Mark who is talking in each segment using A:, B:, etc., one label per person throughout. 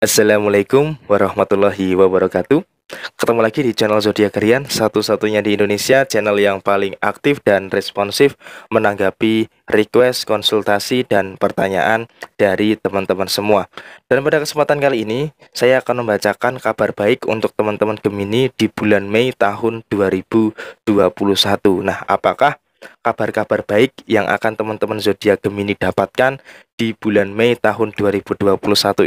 A: Assalamualaikum warahmatullahi wabarakatuh. Ketemu lagi di channel Zodiac Rian, satu-satunya di Indonesia channel yang paling aktif dan responsif menanggapi request, konsultasi, dan pertanyaan dari teman-teman semua. Dan pada kesempatan kali ini, saya akan membacakan kabar baik untuk teman-teman Gemini di bulan Mei tahun 2021. Nah, apakah kabar-kabar baik yang akan teman-teman zodiak Gemini dapatkan di bulan Mei tahun 2021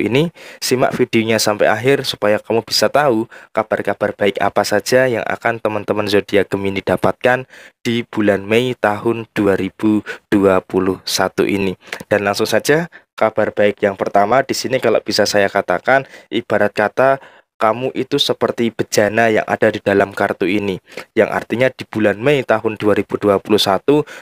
A: ini. Simak videonya sampai akhir supaya kamu bisa tahu kabar-kabar baik apa saja yang akan teman-teman zodiak Gemini dapatkan di bulan Mei tahun 2021 ini. Dan langsung saja kabar baik yang pertama di sini kalau bisa saya katakan ibarat kata kamu itu seperti bejana yang ada di dalam kartu ini, yang artinya di bulan Mei tahun 2021,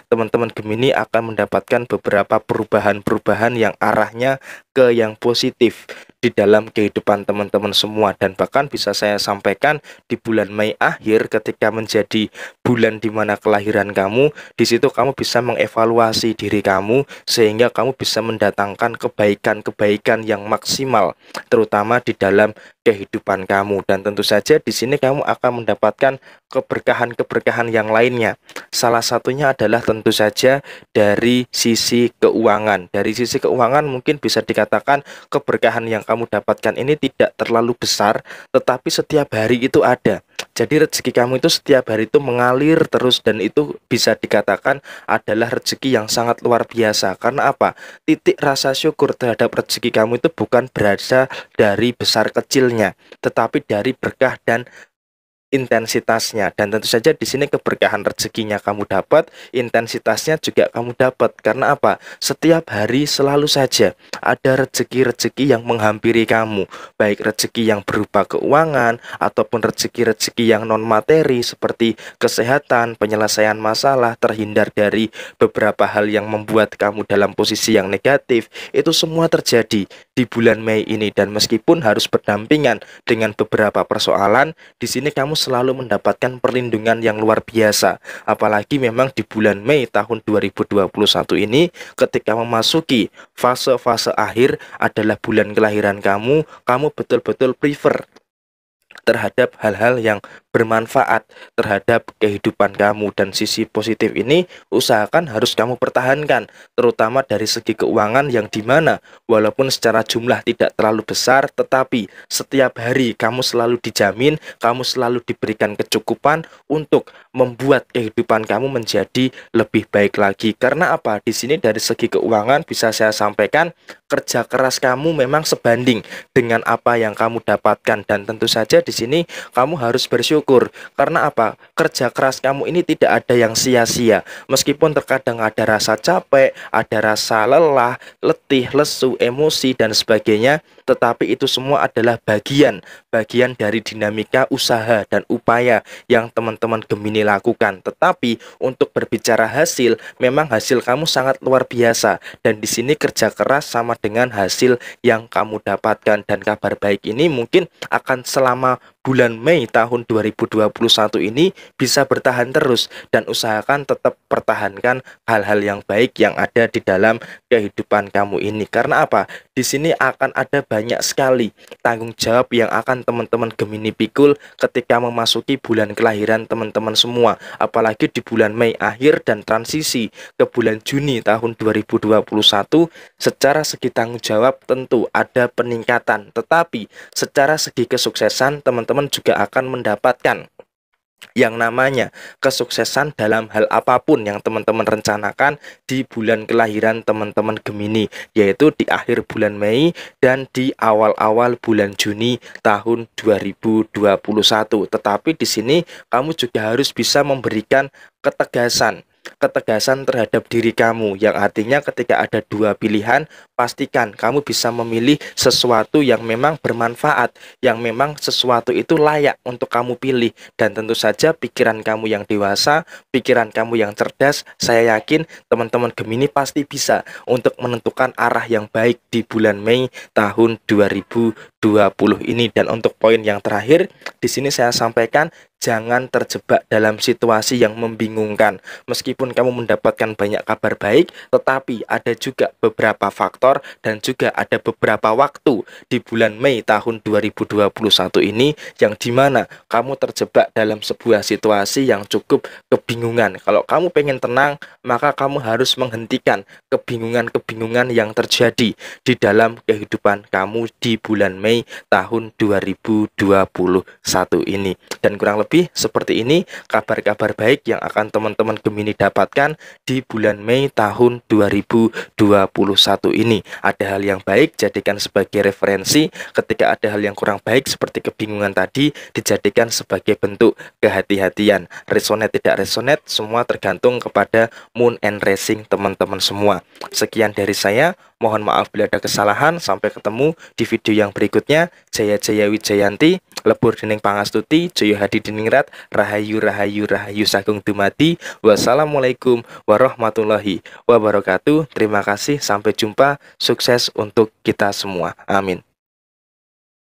A: teman-teman Gemini akan mendapatkan beberapa perubahan-perubahan yang arahnya ke yang positif di dalam kehidupan teman-teman semua dan bahkan bisa saya sampaikan di bulan Mei akhir ketika menjadi bulan di mana kelahiran kamu di situ kamu bisa mengevaluasi diri kamu sehingga kamu bisa mendatangkan kebaikan-kebaikan yang maksimal terutama di dalam kehidupan kamu dan tentu saja di sini kamu akan mendapatkan keberkahan-keberkahan yang lainnya. Salah satunya adalah tentu saja dari sisi keuangan. Dari sisi keuangan mungkin bisa dikatakan keberkahan yang kamu dapatkan ini tidak terlalu besar, tetapi setiap hari itu ada. Jadi rezeki kamu itu setiap hari itu mengalir terus dan itu bisa dikatakan adalah rezeki yang sangat luar biasa. Karena apa? Titik rasa syukur terhadap rezeki kamu itu bukan berasal dari besar kecilnya, tetapi dari berkah dan intensitasnya dan tentu saja di sini keberkahan rezekinya kamu dapat, intensitasnya juga kamu dapat. Karena apa? Setiap hari selalu saja ada rezeki-rezeki yang menghampiri kamu, baik rezeki yang berupa keuangan ataupun rezeki-rezeki yang non materi seperti kesehatan, penyelesaian masalah, terhindar dari beberapa hal yang membuat kamu dalam posisi yang negatif. Itu semua terjadi di bulan Mei ini dan meskipun harus berdampingan dengan beberapa persoalan, di sini kamu selalu mendapatkan perlindungan yang luar biasa. Apalagi memang di bulan Mei tahun 2021 ini ketika memasuki fase-fase akhir adalah bulan kelahiran kamu, kamu betul-betul prefer terhadap hal-hal yang bermanfaat terhadap kehidupan kamu dan sisi positif ini usahakan harus kamu pertahankan terutama dari segi keuangan yang dimana walaupun secara jumlah tidak terlalu besar tetapi setiap hari kamu selalu dijamin kamu selalu diberikan kecukupan untuk membuat kehidupan kamu menjadi lebih baik lagi karena apa di sini dari segi keuangan bisa saya sampaikan kerja keras kamu memang sebanding dengan apa yang kamu dapatkan dan tentu saja di sini kamu harus bersyukur karena apa kerja keras kamu ini tidak ada yang sia-sia meskipun terkadang ada rasa capek ada rasa lelah letih lesu emosi dan sebagainya tetapi itu semua adalah bagian bagian dari dinamika usaha dan upaya yang teman-teman Gemini lakukan tetapi untuk berbicara hasil memang hasil kamu sangat luar biasa dan di sini kerja keras sama dengan hasil yang kamu dapatkan dan kabar baik ini mungkin akan selama bulan Mei tahun 2021 ini bisa bertahan terus dan usahakan tetap pertahankan hal-hal yang baik yang ada di dalam kehidupan kamu ini. Karena apa? Di sini akan ada banyak sekali tanggung jawab yang akan teman-teman Gemini pikul ketika memasuki bulan kelahiran teman-teman semua, apalagi di bulan Mei akhir dan transisi ke bulan Juni tahun 2021 secara segi tanggung jawab tentu ada peningkatan, tetapi secara segi kesuksesan teman-teman teman-teman juga akan mendapatkan yang namanya kesuksesan dalam hal apapun yang teman-teman rencanakan di bulan kelahiran teman-teman Gemini yaitu di akhir bulan Mei dan di awal-awal bulan Juni tahun 2021. Tetapi di sini kamu juga harus bisa memberikan ketegasan ketegasan terhadap diri kamu yang artinya ketika ada dua pilihan pastikan kamu bisa memilih sesuatu yang memang bermanfaat, yang memang sesuatu itu layak untuk kamu pilih. Dan tentu saja pikiran kamu yang dewasa, pikiran kamu yang cerdas, saya yakin teman-teman Gemini pasti bisa untuk menentukan arah yang baik di bulan Mei tahun 2020 ini. Dan untuk poin yang terakhir, di sini saya sampaikan jangan terjebak dalam situasi yang membingungkan. Meskipun kamu mendapatkan banyak kabar baik, tetapi ada juga beberapa faktor kantor dan juga ada beberapa waktu di bulan Mei tahun 2021 ini yang dimana kamu terjebak dalam sebuah situasi yang cukup kebingungan. Kalau kamu pengen tenang, maka kamu harus menghentikan kebingungan-kebingungan yang terjadi di dalam kehidupan kamu di bulan Mei tahun 2021 ini. Dan kurang lebih seperti ini kabar-kabar baik yang akan teman-teman Gemini dapatkan di bulan Mei tahun 2021 ini. Ada hal yang baik jadikan sebagai referensi, ketika ada hal yang kurang baik seperti kebingungan tadi dijadikan sebagai bentuk kehati-hatian. Resonate tidak resonate semua tergantung kepada moon and racing teman-teman semua. Sekian dari saya, mohon maaf bila ada kesalahan. Sampai ketemu di video yang berikutnya. Jaya Jaya Wijayanti lebur dening pangastuti Joyo Hadi Diningrat Rahayu Rahayu Rahayu Sagung Dumati Wassalamualaikum warahmatullahi wabarakatuh Terima kasih sampai jumpa sukses untuk kita semua amin